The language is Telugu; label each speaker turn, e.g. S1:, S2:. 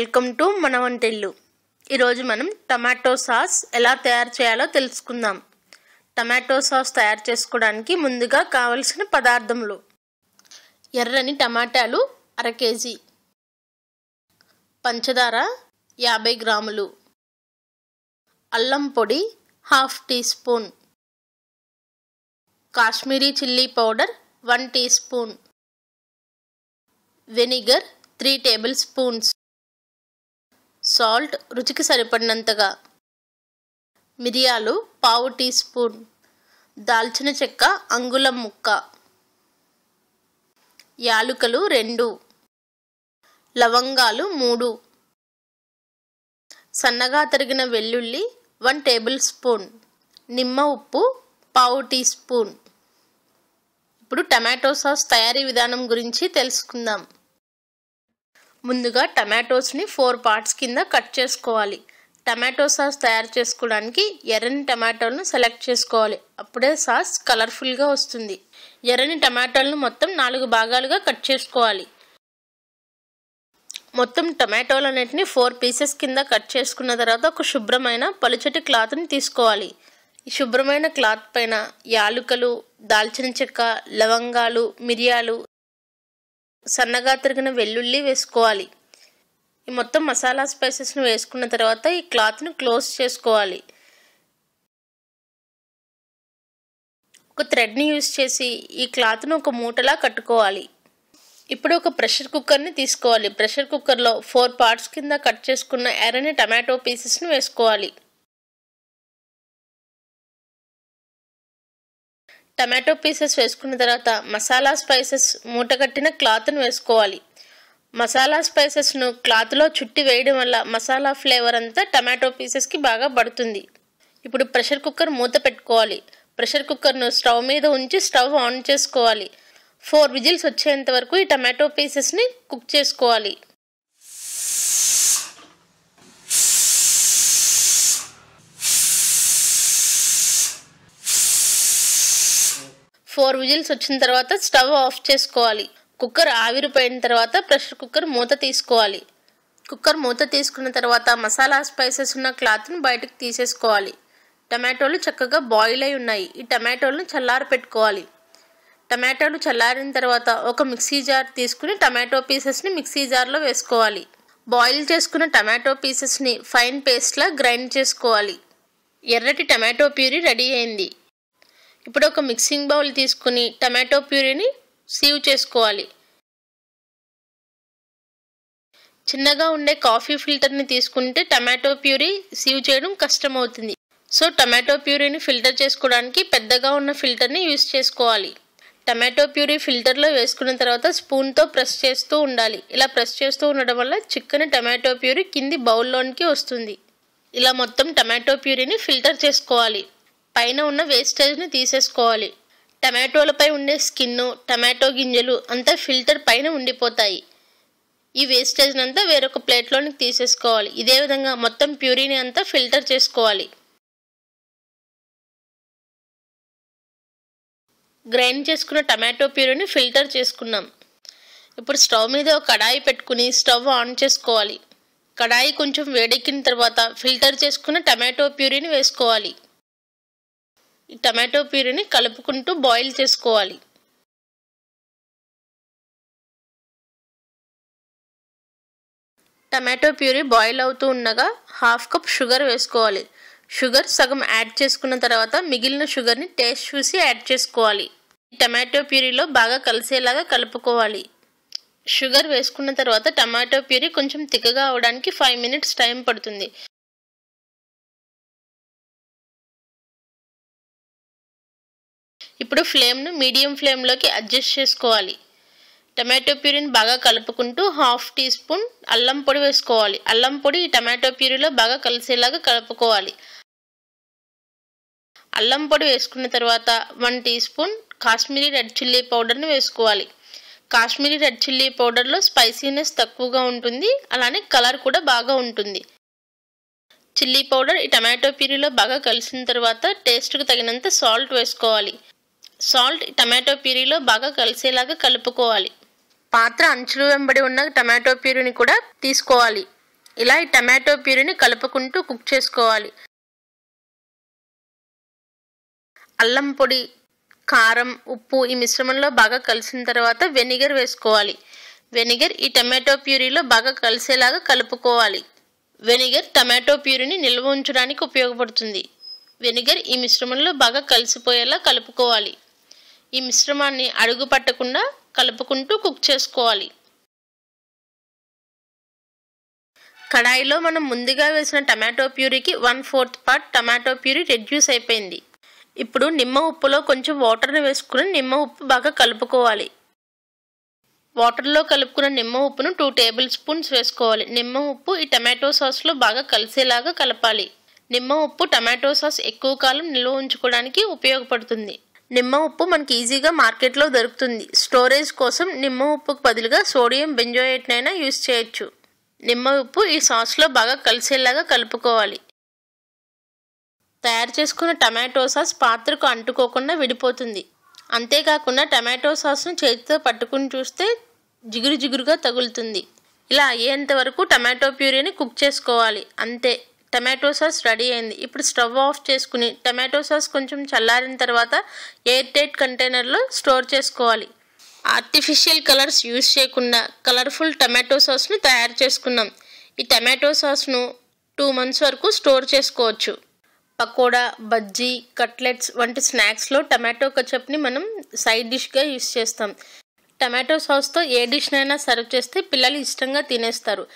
S1: వెల్కమ్ టు మన వంటిల్లు ఈరోజు మనం టమాటో సాస్ ఎలా తయారు చేయాలో తెలుసుకుందాం టమాటో సాస్ తయారు చేసుకోవడానికి ముందుగా కావలసిన పదార్థములు ఎర్రని టమాటాలు అర కేజీ పంచదార యాభై గ్రాములు అల్లం పొడి half teaspoon Kashmiri chilli powder one teaspoon vinegar three tablespoons salt రుచికి సరిపడినంతగా మిరియాలు పావు టీ స్పూన్ దాల్చిన చెక్క అంగుళం ముక్క యాలుకలు రెండు లవంగాలు మూడు సన్నగా తరిగిన వెల్లుల్లి వన్ టేబుల్ స్పూన్ నిమ్మ ఉప్పు పావు టీ స్పూన్ ఇప్పుడు టమాటో సాస్ తయారీ విధానం గురించి తెలుసుకుందాం ముందుగా టమాటోస్ని ఫోర్ పార్ట్స్ కింద కట్ చేసుకోవాలి టమాటో సాస్ తయారు చేసుకోవడానికి ఎర్రని టమాటోలను సెలెక్ట్ చేసుకోవాలి అప్పుడే సాస్ కలర్ఫుల్గా వస్తుంది ఎర్రని టమాటోలను మొత్తం నాలుగు భాగాలుగా కట్ చేసుకోవాలి మొత్తం టమాటోలు టమాటోలన్నింటినీ ఫోర్ పీసెస్ కింద కట్ చేసుకున్న తర్వాత ఒక శుభ్రమైన పలుచటి క్లాత్ని తీసుకోవాలి ఈ శుభ్రమైన క్లాత్ పైన యాలుకలు దాల్చిన చెక్క లవంగాలు మిరియాలు సన్నగా తిరిగిన వెల్లుల్లి వేసుకోవాలి ఈ మొత్తం మసాలా స్పైసెస్ను వేసుకున్న తర్వాత ఈ క్లాత్ను క్లోజ్ చేసుకోవాలి ఒక థ్రెడ్ని యూజ్ చేసి ఈ క్లాత్ను ఒక మూటలా కట్టుకోవాలి ఇప్పుడు ఒక ప్రెషర్ కుక్కర్ని తీసుకోవాలి ప్రెషర్ కుక్కర్లో ఫోర్ పార్ట్స్ కింద కట్ చేసుకున్న ఎర్రని టమాటో పీసెస్ను వేసుకోవాలి టమాటో పీసెస్ వేసుకున్న తర్వాత మసాలా స్పైసెస్ మూటగట్టిన క్లాత్ను వేసుకోవాలి మసాలా స్పైసెస్ను క్లాత్లో చుట్టి వేయడం వల్ల మసాలా ఫ్లేవర్ అంతా టమాటో పీసెస్కి బాగా పడుతుంది ఇప్పుడు ప్రెషర్ కుక్కర్ మూత పెట్టుకోవాలి ప్రెషర్ కుక్కర్ను స్టవ్ మీద ఉంచి స్టవ్ ఆన్ చేసుకోవాలి ఫోర్ విజిల్స్ వచ్చేంత వరకు ఈ టమాటో పీసెస్ని కుక్ చేసుకోవాలి ఫోర్ విజిల్స్ వచ్చిన తర్వాత స్టవ్ ఆఫ్ చేసుకోవాలి కుక్కర్ ఆవిరిపోయిన తర్వాత ప్రెషర్ కుక్కర్ మూత తీసుకోవాలి కుక్కర్ మూత తీసుకున్న తర్వాత మసాలా స్పైసెస్ ఉన్న క్లాత్ని బయటకు తీసేసుకోవాలి టమాటోలు చక్కగా బాయిల్ అయి ఉన్నాయి ఈ టమాటోలను చల్లారి పెట్టుకోవాలి టమాటోలు చల్లారిన తర్వాత ఒక మిక్సీ జార్ తీసుకుని టమాటో పీసెస్ని మిక్సీ జార్లో వేసుకోవాలి బాయిల్ చేసుకున్న టమాటో పీసెస్ని ఫైన్ పేస్ట్లా గ్రైండ్ చేసుకోవాలి ఎర్రటి టమాటో ప్యూరీ రెడీ అయింది ఇప్పుడు ఒక మిక్సింగ్ బౌల్ తీసుకుని టమాటో ప్యూరీని సీవ్ చేసుకోవాలి చిన్నగా ఉండే కాఫీ ఫిల్టర్ని తీసుకుంటే టమాటో ప్యూరీ సీవ్ చేయడం కష్టమవుతుంది సో టమాటో ప్యూరీని ఫిల్టర్ చేసుకోవడానికి పెద్దగా ఉన్న ఫిల్టర్ని యూస్ చేసుకోవాలి టమాటో ప్యూరీ ఫిల్టర్లో వేసుకున్న తర్వాత స్పూన్తో ప్రెస్ చేస్తూ ఉండాలి ఇలా ప్రెస్ చేస్తూ ఉండడం వల్ల చిక్కని టమాటో ప్యూరీ కింది బౌల్లోనికి వస్తుంది ఇలా మొత్తం టమాటో ప్యూరీని ఫిల్టర్ చేసుకోవాలి పైన ఉన్న వేస్టేజ్ని తీసేసుకోవాలి టమాటోలపై ఉండే స్కిన్ టమాటో గింజలు అంతా ఫిల్టర్ పైన ఉండిపోతాయి ఈ వేస్టేజ్ని అంతా వేరొక ప్లేట్లోని తీసేసుకోవాలి ఇదే విధంగా మొత్తం ప్యూరీని అంతా ఫిల్టర్ చేసుకోవాలి గ్రైండ్ చేసుకున్న టమాటో ప్యూరీని ఫిల్టర్ చేసుకున్నాం ఇప్పుడు స్టవ్ మీద ఒక కడాయి పెట్టుకుని స్టవ్ ఆన్ చేసుకోవాలి కడాయి కొంచెం వేడెక్కిన తర్వాత ఫిల్టర్ చేసుకున్న టమాటో ప్యూరీని వేసుకోవాలి ఈ టమాటో ప్యూరీని కలుపుకుంటూ బాయిల్ చేసుకోవాలి టమాటో ప్యూరీ బాయిల్ అవుతూ ఉండగా హాఫ్ కప్ షుగర్ వేసుకోవాలి షుగర్ సగం యాడ్ చేసుకున్న తర్వాత మిగిలిన షుగర్ని టేస్ట్ చూసి యాడ్ చేసుకోవాలి టమాటో ప్యూరీలో బాగా కలిసేలాగా కలుపుకోవాలి షుగర్ వేసుకున్న తర్వాత టమాటో ప్యూరీ కొంచెం తిక్కగా అవడానికి ఫైవ్ మినిట్స్ టైం పడుతుంది ఇప్పుడు ఫ్లేమ్ను మీడియం ఫ్లేమ్లోకి అడ్జస్ట్ చేసుకోవాలి టమాటో ప్యూరీని బాగా కలుపుకుంటూ హాఫ్ టీ స్పూన్ అల్లం పొడి వేసుకోవాలి అల్లం పొడి ఈ టమాటో ప్యూరీలో బాగా కలిసేలాగా కలుపుకోవాలి అల్లం పొడి వేసుకున్న తర్వాత one teaspoon Kashmiri red chilli పౌడర్ని వేసుకోవాలి కాశ్మీరీ రెడ్ చిల్లీ పౌడర్లో స్పైసీనెస్ తక్కువగా ఉంటుంది అలానే కలర్ కూడా బాగా ఉంటుంది చిల్లీ పౌడర్ ఈ టమాటో ప్యూరీలో బాగా కలిసిన తర్వాత టేస్ట్కు తగినంత సాల్ట్ వేసుకోవాలి సాల్ట్ టమాటో ప్యూరీలో బాగా కలిసేలాగా కలుపుకోవాలి పాత్ర అంచులు వెంబడి ఉన్న టమాటో ప్యూరీని కూడా తీసుకోవాలి ఇలా ఈ టమాటో ప్యూరీని కలుపుకుంటూ కుక్ చేసుకోవాలి అల్లం పొడి కారం ఉప్పు ఈ మిశ్రమంలో బాగా కలిసిన తర్వాత వెనిగర్ వేసుకోవాలి వెనిగర్ ఈ టమాటో ప్యూరీలో బాగా కలిసేలాగా కలుపుకోవాలి వెనిగర్ టమాటో ప్యూరీని నిల్వ ఉంచడానికి ఉపయోగపడుతుంది వెనిగర్ ఈ మిశ్రమంలో బాగా కలిసిపోయేలా కలుపుకోవాలి ఈ మిశ్రమాన్ని అడుగు పట్టకుండా కలుపుకుంటూ కుక్ చేసుకోవాలి కడాయిలో మనం ముందుగా వేసిన టమాటో ప్యూరీకి one fourth part tomato puree reduce అయిపోయింది ఇప్పుడు నిమ్మ ఉప్పులో కొంచెం వాటర్ని వేసుకుని నిమ్మ ఉప్పు బాగా కలుపుకోవాలి వాటర్లో కలుపుకున్న నిమ్మ ఉప్పును టూ టేబుల్ స్పూన్స్ వేసుకోవాలి నిమ్మ ఉప్పు ఈ టమాటో సాస్లో బాగా కలిసేలాగా కలపాలి నిమ్మ ఉప్పు టమాటో సాస్ ఎక్కువ కాలం నిల్వ ఉంచుకోవడానికి ఉపయోగపడుతుంది నిమ్మ ఉప్పు మనకి ఈజీగా మార్కెట్లో దొరుకుతుంది స్టోరేజ్ కోసం నిమ్మ ఉప్పుకు బదులుగా సోడియం బెంజోయేట్నైనా యూస్ చేయొచ్చు నిమ్మ ఉప్పు ఈ సాస్లో బాగా కలిసేలాగా కలుపుకోవాలి తయారు చేసుకున్న టమాటో సాస్ పాత్రకు అంటుకోకుండా విడిపోతుంది అంతేకాకుండా టమాటో సాస్ను చేతితో పట్టుకుని చూస్తే జిగురు జిగురుగా తగులుతుంది ఇలా అయ్యేంత వరకు టమాటో ప్యూరీని కుక్ చేసుకోవాలి అంతే టమాటో సాస్ రెడీ అయింది ఇప్పుడు స్టవ్ ఆఫ్ చేసుకుని టమాటో సాస్ కొంచెం చల్లారిన తర్వాత ఎయిర్ టైట్ కంటైనర్లో స్టోర్ చేసుకోవాలి ఆర్టిఫిషియల్ కలర్స్ యూజ్ చేయకుండా కలర్ఫుల్ టమాటో సాస్ను తయారు చేసుకున్నాం ఈ టమాటో సాస్ను టూ మంత్స్ వరకు స్టోర్ చేసుకోవచ్చు పకోడా బజ్జీ కట్లెట్స్ వంటి స్నాక్స్లో టమాటో కచప్ని మనం సైడ్ డిష్గా యూస్ చేస్తాం టమాటో సాస్తో ఏ డిష్నైనా సర్వ్ చేస్తే పిల్లలు ఇష్టంగా తినేస్తారు